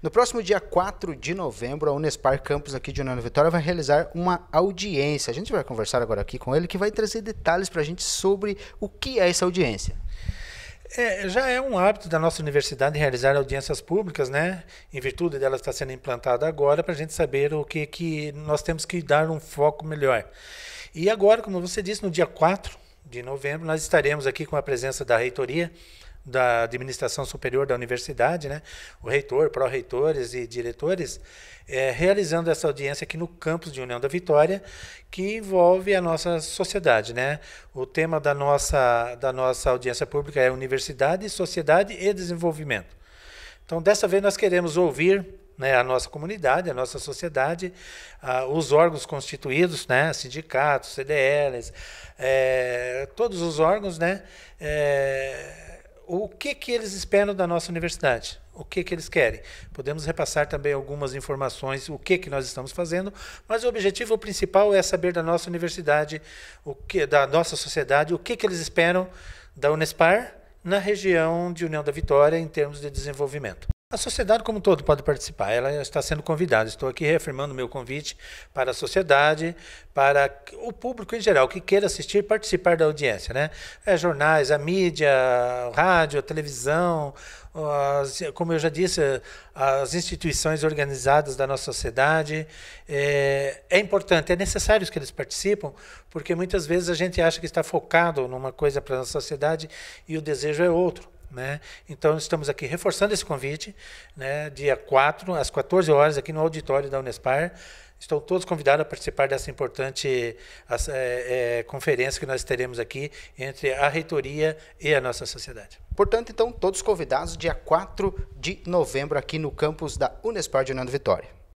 No próximo dia 4 de novembro, a Unespar Campus aqui de União Vitória vai realizar uma audiência. A gente vai conversar agora aqui com ele, que vai trazer detalhes para a gente sobre o que é essa audiência. É, já é um hábito da nossa universidade realizar audiências públicas, né? Em virtude dela estar sendo implantada agora, para a gente saber o que, que nós temos que dar um foco melhor. E agora, como você disse, no dia 4 de novembro, nós estaremos aqui com a presença da reitoria da administração superior da universidade, né? o reitor, pró-reitores e diretores, é, realizando essa audiência aqui no campus de União da Vitória, que envolve a nossa sociedade. Né? O tema da nossa, da nossa audiência pública é Universidade, Sociedade e Desenvolvimento. Então, dessa vez, nós queremos ouvir né, a nossa comunidade, a nossa sociedade, a, os órgãos constituídos, né, sindicatos, CDLs, é, todos os órgãos, né, é, o que, que eles esperam da nossa universidade, o que, que eles querem. Podemos repassar também algumas informações, o que, que nós estamos fazendo, mas o objetivo principal é saber da nossa universidade, o que, da nossa sociedade, o que, que eles esperam da Unespar na região de União da Vitória em termos de desenvolvimento. A sociedade como um todo pode participar, ela está sendo convidada. Estou aqui reafirmando o meu convite para a sociedade, para o público em geral que queira assistir, participar da audiência. Né? É, jornais, a mídia, a rádio, a televisão, as, como eu já disse, as instituições organizadas da nossa sociedade. É, é importante, é necessário que eles participem, porque muitas vezes a gente acha que está focado numa coisa para a sociedade e o desejo é outro. Né? Então, estamos aqui reforçando esse convite, né? dia 4, às 14 horas, aqui no auditório da Unespar. Estão todos convidados a participar dessa importante essa, é, é, conferência que nós teremos aqui entre a reitoria e a nossa sociedade. Portanto, então, todos convidados, dia 4 de novembro, aqui no campus da Unespar de Hernando Vitória.